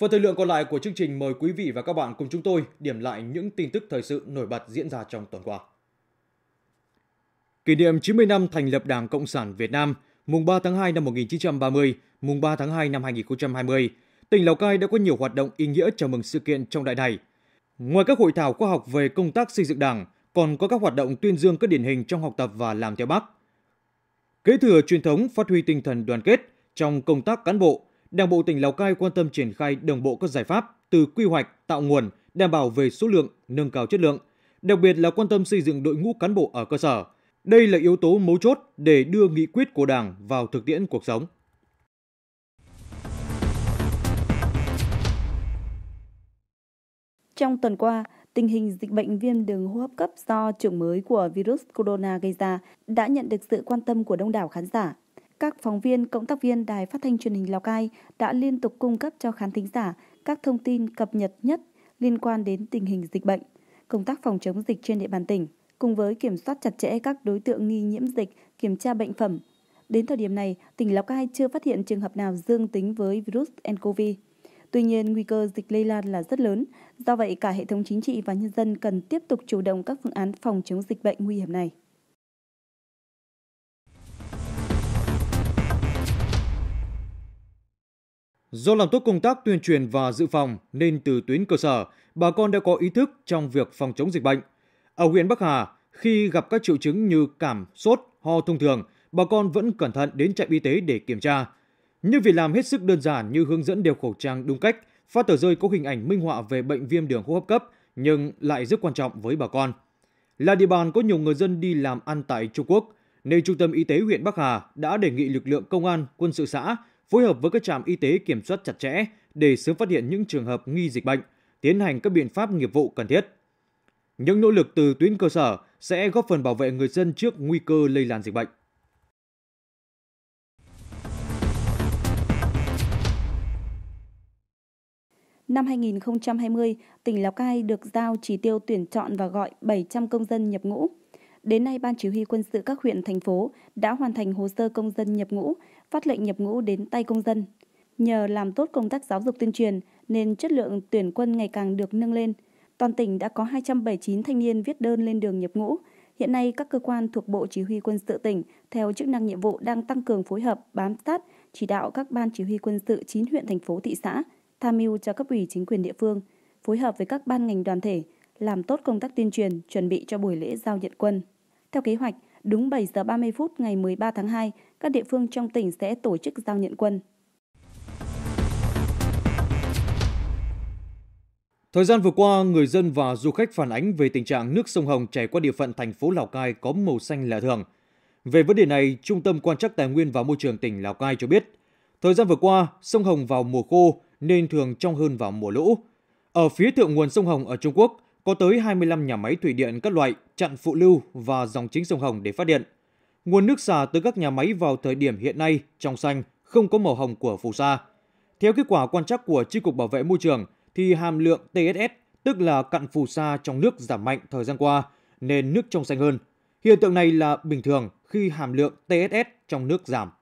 Phần thời lượng còn lại của chương trình mời quý vị và các bạn cùng chúng tôi điểm lại những tin tức thời sự nổi bật diễn ra trong tuần qua. Kỷ niệm 90 năm thành lập Đảng Cộng sản Việt Nam, mùng 3 tháng 2 năm 1930, mùng 3 tháng 2 năm 2020, tỉnh Lào Cai đã có nhiều hoạt động ý nghĩa chào mừng sự kiện trong đại này. Ngoài các hội thảo khoa học về công tác xây dựng Đảng, còn có các hoạt động tuyên dương các điển hình trong học tập và làm theo Bác. Kế thừa truyền thống phát huy tinh thần đoàn kết trong công tác cán bộ, Đảng bộ tỉnh Lào Cai quan tâm triển khai đồng bộ các giải pháp từ quy hoạch, tạo nguồn, đảm bảo về số lượng, nâng cao chất lượng, đặc biệt là quan tâm xây dựng đội ngũ cán bộ ở cơ sở. Đây là yếu tố mấu chốt để đưa nghị quyết của Đảng vào thực tiễn cuộc sống. Trong tuần qua, tình hình dịch bệnh viêm đường hô hấp cấp do chủng mới của virus corona gây ra đã nhận được sự quan tâm của đông đảo khán giả các phóng viên, cộng tác viên Đài Phát thanh Truyền hình Lào Cai đã liên tục cung cấp cho khán thính giả các thông tin cập nhật nhất liên quan đến tình hình dịch bệnh, công tác phòng chống dịch trên địa bàn tỉnh, cùng với kiểm soát chặt chẽ các đối tượng nghi nhiễm dịch, kiểm tra bệnh phẩm. Đến thời điểm này, tỉnh Lào Cai chưa phát hiện trường hợp nào dương tính với virus nCoV. Tuy nhiên, nguy cơ dịch lây lan là rất lớn, do vậy cả hệ thống chính trị và nhân dân cần tiếp tục chủ động các phương án phòng chống dịch bệnh nguy hiểm này. Do làm tốt công tác tuyên truyền và dự phòng nên từ tuyến cơ sở, bà con đã có ý thức trong việc phòng chống dịch bệnh. Ở huyện Bắc Hà, khi gặp các triệu chứng như cảm, sốt, ho thông thường, bà con vẫn cẩn thận đến trạm y tế để kiểm tra. Nhưng việc làm hết sức đơn giản như hướng dẫn đeo khẩu trang đúng cách, phát tờ rơi có hình ảnh minh họa về bệnh viêm đường hô hấp cấp nhưng lại rất quan trọng với bà con. Là địa bàn có nhiều người dân đi làm ăn tại Trung Quốc, nên Trung tâm Y tế huyện Bắc Hà đã đề nghị lực lượng công an, quân sự xã phối hợp với các trạm y tế kiểm soát chặt chẽ để sớm phát hiện những trường hợp nghi dịch bệnh, tiến hành các biện pháp nghiệp vụ cần thiết. Những nỗ lực từ tuyến cơ sở sẽ góp phần bảo vệ người dân trước nguy cơ lây lan dịch bệnh. Năm 2020, tỉnh Lào Cai được giao chỉ tiêu tuyển chọn và gọi 700 công dân nhập ngũ. Đến nay, Ban Chỉ huy quân sự các huyện, thành phố đã hoàn thành hồ sơ công dân nhập ngũ, phát lệnh nhập ngũ đến tay công dân. Nhờ làm tốt công tác giáo dục tuyên truyền nên chất lượng tuyển quân ngày càng được nâng lên. Toàn tỉnh đã có 279 thanh niên viết đơn lên đường nhập ngũ. Hiện nay, các cơ quan thuộc Bộ Chỉ huy quân sự tỉnh theo chức năng nhiệm vụ đang tăng cường phối hợp, bám sát, chỉ đạo các ban chỉ huy quân sự 9 huyện, thành phố, thị xã, tham mưu cho cấp ủy chính quyền địa phương, phối hợp với các ban ngành đoàn thể, làm tốt công tác tuyên truyền, chuẩn bị cho buổi lễ giao nhận quân. Theo kế hoạch, đúng 7 giờ 30 phút ngày 13 tháng 2, các địa phương trong tỉnh sẽ tổ chức giao nhận quân. Thời gian vừa qua, người dân và du khách phản ánh về tình trạng nước sông Hồng chảy qua địa phận thành phố Lào Cai có màu xanh lạ thường. Về vấn đề này, Trung tâm Quan trắc Tài nguyên và Môi trường tỉnh Lào Cai cho biết, thời gian vừa qua, sông Hồng vào mùa khô nên thường trong hơn vào mùa lũ. Ở phía thượng nguồn sông Hồng ở Trung Quốc, có tới 25 nhà máy thủy điện các loại chặn phụ lưu và dòng chính sông Hồng để phát điện. Nguồn nước xả từ các nhà máy vào thời điểm hiện nay trong xanh, không có màu hồng của phù sa. Theo kết quả quan trắc của Chi cục Bảo vệ môi trường thì hàm lượng TSS, tức là cặn phù sa trong nước giảm mạnh thời gian qua nên nước trong xanh hơn. Hiện tượng này là bình thường khi hàm lượng TSS trong nước giảm.